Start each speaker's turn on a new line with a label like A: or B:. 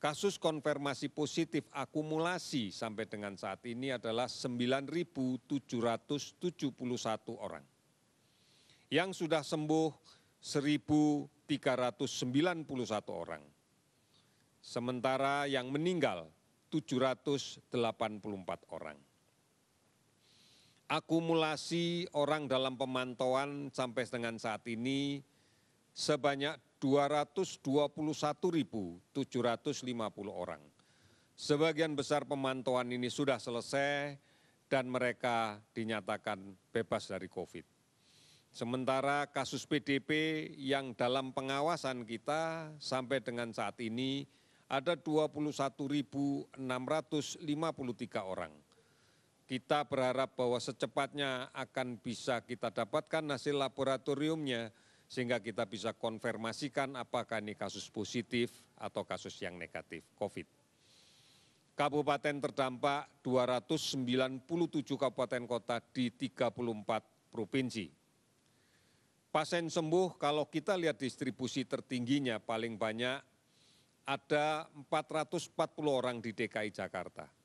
A: kasus konfirmasi positif akumulasi sampai dengan saat ini adalah 9.771 orang. Yang sudah sembuh 1.391 orang. Sementara yang meninggal 784 orang. Akumulasi orang dalam pemantauan sampai dengan saat ini sebanyak 221.750 orang. Sebagian besar pemantauan ini sudah selesai dan mereka dinyatakan bebas dari COVID. Sementara kasus PDP yang dalam pengawasan kita sampai dengan saat ini ada 21.653 orang. Kita berharap bahwa secepatnya akan bisa kita dapatkan hasil laboratoriumnya sehingga kita bisa konfirmasikan apakah ini kasus positif atau kasus yang negatif COVID. Kabupaten terdampak 297 kabupaten kota di 34 provinsi. Pasien sembuh kalau kita lihat distribusi tertingginya paling banyak ada 440 orang di DKI Jakarta.